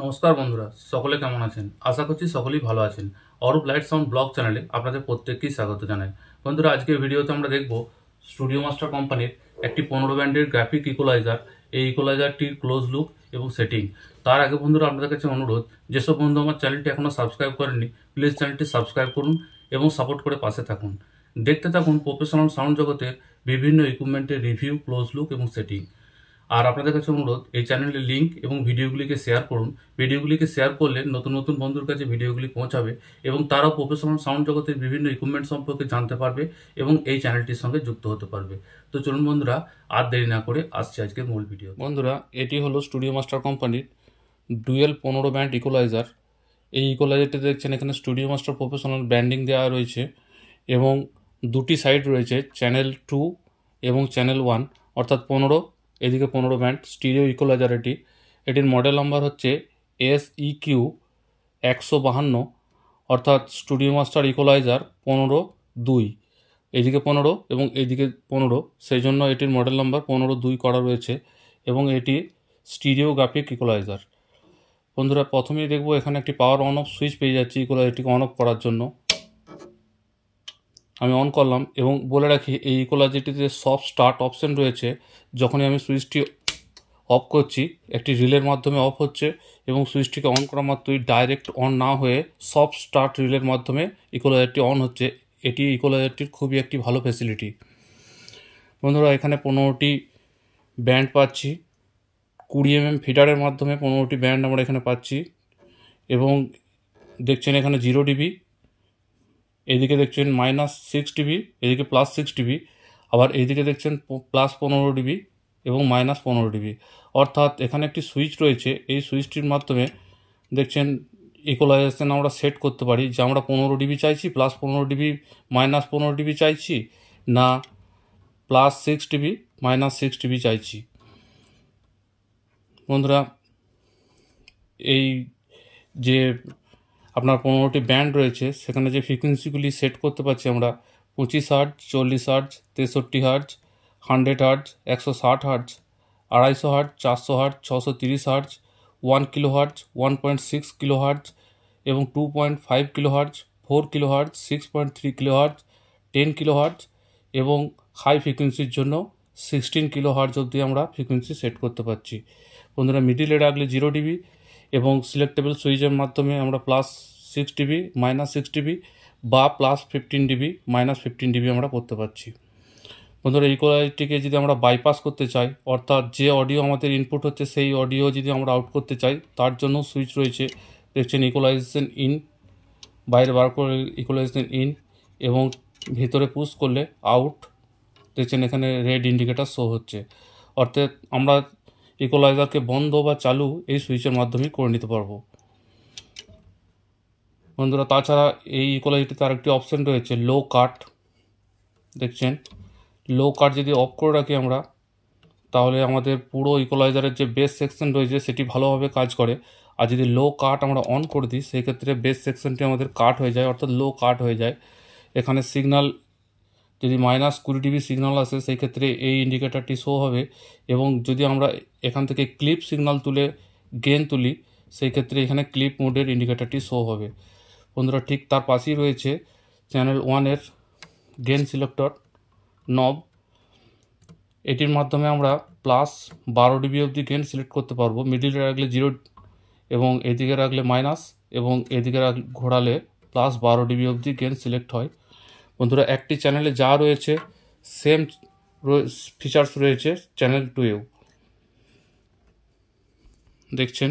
নমস্কার বন্ধুরা সকলে কেমন আছেন আশা করছি সকলেই ভালো আছেন অরূপ লাইট সাউন্ড ব্লগ চ্যানেলে আপনাদের প্রত্যেককেই স্বাগত জানাই বন্ধুরা আজকের ভিডিওতে আমরা দেখব স্টুডিও মাস্টার কোম্পানির একটি পনেরো ব্যান্ডের গ্রাফিক ইকোলাইজার এই ইকোলাইজারটির ক্লোজ লুক এবং সেটিং তার আগে বন্ধুরা আপনাদের কাছে অনুরোধ যেসব বন্ধু আমার চ্যানেলটি এখনও সাবস্ক্রাইব করেননি প্লিজ চ্যানেলটি সাবস্ক্রাইব করুন এবং সাপোর্ট করে পাশে থাকুন দেখতে থাকুন প্রফেশনাল সাউন্ড জগতের বিভিন্ন ইকুইপমেন্টের রিভিউ ক্লোজ লুক এবং সেটিং আর আপনাদের কাছে অনুরোধ এই চ্যানেলের লিঙ্ক এবং ভিডিওগুলিকে শেয়ার করুন ভিডিওগুলিকে শেয়ার করলে নতুন নতুন বন্ধুর কাছে ভিডিওগুলি পৌঁছাবে এবং তারাও প্রফেশনাল সাউন্ড জগতের বিভিন্ন ইকুইপমেন্ট সম্পর্কে জানতে পারবে এবং এই চ্যানেলটির সঙ্গে যুক্ত হতে পারবে তো চলুন বন্ধুরা আর দেরি না করে আসছে আজকে মূল ভিডিও বন্ধুরা এটি হলো স্টুডিও মাস্টার কোম্পানির ডুয়েল পনেরো ব্যান্ড ইকোলাইজার এই ইকোলাইজারটি দেখছেন এখানে স্টুডিও মাস্টার প্রফেশনাল ব্র্যান্ডিং দেওয়া রয়েছে এবং দুটি সাইড রয়েছে চ্যানেল টু এবং চ্যানেল ওয়ান অর্থাৎ পনেরো এদিকে পনেরো ব্যান্ড স্টিরিও ইকোলাইজার এটি এটির মডেল নাম্বার হচ্ছে এস ই কিউ একশো বাহান্ন অর্থাৎ স্টুডিও মাস্টার ইকোলাইজার পনেরো দুই এদিকে পনেরো এবং এদিকে পনেরো সেই জন্য এটির মডেল নাম্বার পনেরো দুই করা রয়েছে এবং এটি স্টিরিওগ্রাফিক ইকোলাইজার বন্ধুরা প্রথমেই দেখব এখানে একটি পাওয়ার অন অফ সুইচ পেয়ে যাচ্ছি ইকোলাইজারটিকে অন অফ করার জন্য আমি অন করলাম এবং বলে রাখি এই ইকোলজিটিতে সফট স্টার্ট অপশন রয়েছে যখনই আমি সুইচটি অফ করছি একটি রিলের মাধ্যমে অফ হচ্ছে এবং সুইচটিকে অন করা মাত্রই ডাইরেক্ট অন না হয়ে সফট স্টার্ট রিলের মাধ্যমে ইকোলাইজারটি অন হচ্ছে এটি ইকোলাইজারটির খুবই একটি ভালো ফ্যাসিলিটি বন্ধুরা এখানে পনেরোটি ব্যান্ড পাচ্ছি কুড়ি এম এম ফিটারের মাধ্যমে পনেরোটি ব্যান্ড আমরা এখানে পাচ্ছি এবং দেখছেন এখানে জিরো ডিবি এদিকে দেখছেন মাইনাস সিক্স ডিবি এদিকে প্লাস সিক্স ডিবি আবার এইদিকে দেখছেন প্লাস পনেরো ডিবি এবং মাইনাস পনেরো ডিবি অর্থাৎ এখানে একটি সুইচ রয়েছে এই সুইচটির মাধ্যমে দেখছেন ইকোলাইজেশন আমরা সেট করতে পারি যে আমরা পনেরো ডিবি চাইছি প্লাস পনেরো ডিবি মাইনাস পনেরো ডিবি চাইছি না plus six dB minus six dB চাইছি বন্ধুরা এই যে আপনার পনেরোটি ব্যান্ড রয়েছে সেখানে যে ফ্রিকোয়েন্সিগুলি সেট করতে পারছি আমরা পঁচিশ হার্জ চল্লিশ হার্জ তেষট্টি হার্জ হান্ড্রেড হার্জ একশো ষাট হার্জ আড়াইশো হার্জ চারশো হার্জ ছশো তিরিশ hertz one kilo hertz one point six kilo hertz এবং two point five kilo hertz four kilo hertz six point three kilo hertz ten kilo hertz এবং high ফ্রিকোয়েন্সির জন্য সিক্সটিন কিলো হার্জ অবধি আমরা frequency set করতে পারছি বন্ধুরা মিডিলে রাখলে জিরো ডিবি এবং সিলেক্টেবল সুইচের মাধ্যমে আমরা plus six dB minus six dB বা plus fifteen dB minus fifteen dB আমরা করতে পারছি বন্ধুরা ইকোয়ালিটিকে যদি আমরা বাইপাস করতে চাই অর্থাৎ যে অডিও আমাদের ইনপুট হচ্ছে সেই অডিও যদি আমরা আউট করতে চাই তার জন্য সুইচ রয়েছে দেখছেন ইকোলাইজেশন ইন বাইরে বার করে ইকোলাইজেশন ইন এবং ভিতরে পুশ করলে আউট দেখছেন এখানে রেড ইন্ডিকেটার শো হচ্ছে অর্থাৎ আমরা ইকোলাইজারকে বন্ধ বা চালু এই সুইচের মাধ্যমে করে নিতে পারবো বন্ধুরা তাছাড়া এই ইকোলাইজারটিতে আরেকটি অপশান রয়েছে লো কাট দেখছেন লো কাট যদি অফ করে রাখি আমরা তাহলে আমাদের পুরো ইকোলাইজারের যে বেস সেকশন রয়েছে সেটি ভালোভাবে কাজ করে আর যদি লো কাট আমরা অন করে দিই সেক্ষেত্রে বেস সেকশনটি আমাদের কাট হয়ে যায় অর্থাৎ লো কাট হয়ে যায় এখানে সিগনাল যদি মাইনাস কুড়ি ডিবি সিগনাল আসে সেই ক্ষেত্রে এই ইন্ডিকেটারটি শো হবে এবং যদি আমরা এখান থেকে ক্লিপ সিগনাল তুলে গেন তুলি সেই ক্ষেত্রে এখানে ক্লিপ মোডের ইন্ডিকেটারটি শো হবে বন্ধুরা ঠিক তার পাশেই রয়েছে চ্যানেল ওয়ানের গেন সিলেক্টর নব এটির মাধ্যমে আমরা প্লাস বারো ডিবি অবধি গেন সিলেক্ট করতে পারবো মিডিলে রাখলে জিরো এবং এদিকে রাখলে মাইনাস এবং এদিকে ঘোরালে প্লাস বারো ডিবি অবধি গেন সিলেক্ট হয় বন্ধুরা একটি চ্যানেলে যা রয়েছে সেম ফিচার্স রয়েছে চ্যানেল টুয়েও দেখছেন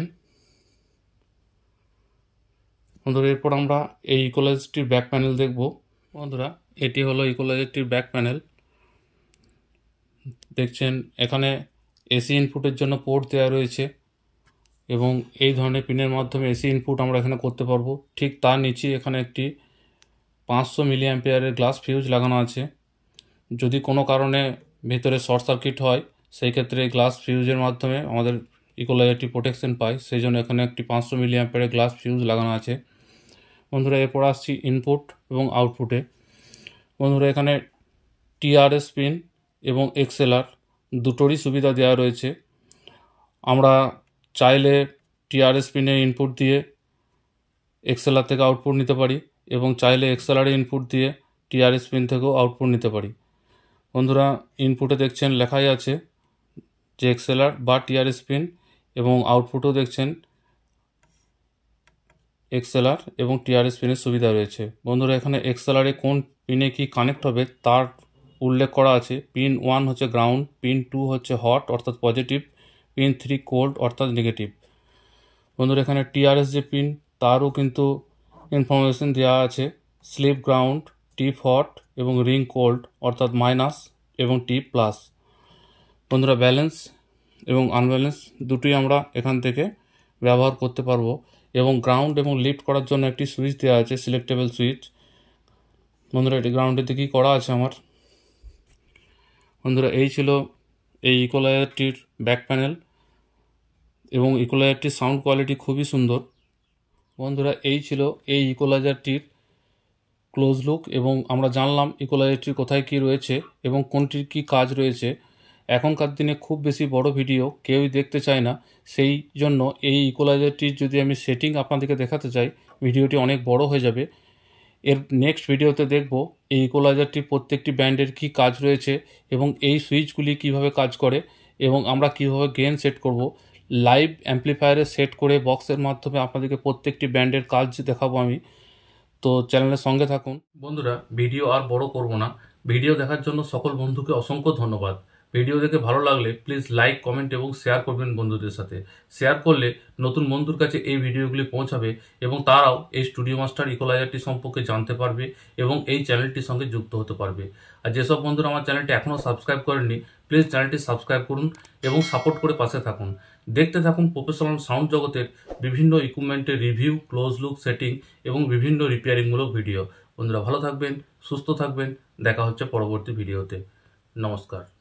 বন্ধুরা এরপর আমরা এই ইকোলজিটির ব্যাক প্যানেল দেখব বন্ধুরা এটি হলো ইকোলজিটির ব্যাক প্যানেল দেখছেন এখানে এসি ইনপুটের জন্য পোর্ট দেওয়া রয়েছে এবং এই ধরনের পিনের মাধ্যমে এসি ইনপুট আমরা এখানে করতে পারবো ঠিক তার নিচে এখানে একটি পাঁচশো মিলি অ্যাম্পিয়ারের গ্লাস ফিউজ লাগানো আছে যদি কোনো কারণে ভেতরে শর্ট সার্কিট হয় সেই ক্ষেত্রে গ্লাস ফিউজের মাধ্যমে আমাদের ইকোলাইজারটি প্রোটেকশন পায় সেই জন্য এখানে একটি পাঁচশো মিলি অ্যাম্পিয়ারের গ্লাস ফিউজ লাগানো আছে বন্ধুরা এরপর আসছি ইনপুট এবং আউটপুটে বন্ধুরা এখানে টিআরএস পিন এবং এক্সেলার দুটোরই সুবিধা দেওয়া রয়েছে আমরা চাইলে টিআরএস পিনে ইনপুট দিয়ে এক্সেলার থেকে আউটপুট নিতে পারি এবং চাইলে এক্সএলআরএ ইনপুট দিয়ে টিআরএস পিন থেকেও আউটপুট নিতে পারি বন্ধুরা ইনপুটে দেখছেন লেখাই আছে যে এক্সএলআর বা টিআরএস পিন এবং আউটপুটও দেখছেন এক্সএলআর এবং টিআরএস পিনের সুবিধা রয়েছে বন্ধুরা এখানে এক্সেলারে কোন পিনে কি কানেক্ট হবে তার উল্লেখ করা আছে পিন ওয়ান হচ্ছে গ্রাউন্ড পিন টু হচ্ছে হট অর্থাৎ পজিটিভ পিন থ্রি কোল্ড অর্থাৎ নেগেটিভ বন্ধুরা এখানে টিআরএস যে পিন তারও কিন্তু ইনফরমেশন দেওয়া আছে স্লিপ গ্রাউন্ড টিপ হট এবং রিং কোল্ড অর্থাৎ মাইনাস এবং টিপ প্লাস বন্ধুরা ব্যালেন্স এবং আনব্যালেন্স দুটোই আমরা এখান থেকে ব্যবহার করতে পারবো এবং গ্রাউন্ড এবং লিফ্ট করার জন্য একটি সুইচ দেওয়া আছে সিলেক্টেবল সুইচ বন্ধুরা এটি গ্রাউন্ডের দিকেই করা আছে আমার বন্ধুরা এই ছিল এই ইকোলায়ারটির ব্যাক প্যানেল এবং ইকোলায়ারটির সাউন্ড কোয়ালিটি খুবই সুন্দর বন্ধুরা এই ছিল এই ইকোলাইজারটির ক্লোজ লুক এবং আমরা জানলাম ইকোলাইজারটির কোথায় কি রয়েছে এবং কোনটির কি কাজ রয়েছে এখনকার দিনে খুব বেশি বড় ভিডিও কেউই দেখতে চায় না সেই জন্য এই ইকোলাইজারটির যদি আমি সেটিং আপনাদেরকে দেখাতে চাই ভিডিওটি অনেক বড় হয়ে যাবে এর নেক্সট ভিডিওতে দেখব এই ইকোলাইজারটির প্রত্যেকটি ব্র্যান্ডের কি কাজ রয়েছে এবং এই সুইচগুলি কিভাবে কাজ করে এবং আমরা কিভাবে গেন সেট করবো লাইভ অ্যাম্পলিফায়ারে সেট করে বক্সের মাধ্যমে আপনাদেরকে প্রত্যেকটি ব্যান্ডের কাজ দেখাবো আমি তো চ্যানেলের সঙ্গে থাকুন বন্ধুরা ভিডিও আর বড় করব না ভিডিও দেখার জন্য সকল বন্ধুকে অসংখ্য ধন্যবাদ ভিডিও দেখে ভালো লাগলে প্লিজ লাইক কমেন্ট এবং শেয়ার করবেন বন্ধুদের সাথে শেয়ার করলে নতুন বন্ধুর কাছে এই ভিডিওগুলি পৌঁছাবে এবং তারাও এই স্টুডিও মাস্টার ইকোলাইজারটি সম্পর্কে জানতে পারবে এবং এই চ্যানেলটির সঙ্গে যুক্ত হতে পারবে আর যেসব বন্ধুরা আমার চ্যানেলটি এখনও সাবস্ক্রাইব করেননি প্লিজ চ্যানেলটি সাবস্ক্রাইব করুন এবং সাপোর্ট করে পাশে থাকুন দেখতে থাকুন প্রফেশনাল সাউন্ড জগতের বিভিন্ন ইকুইপমেন্টের রিভিউ ক্লোজ লুক সেটিং এবং বিভিন্ন রিপেয়ারিংমূলক ভিডিও বন্ধুরা ভালো থাকবেন সুস্থ থাকবেন দেখা হচ্ছে পরবর্তী ভিডিওতে নমস্কার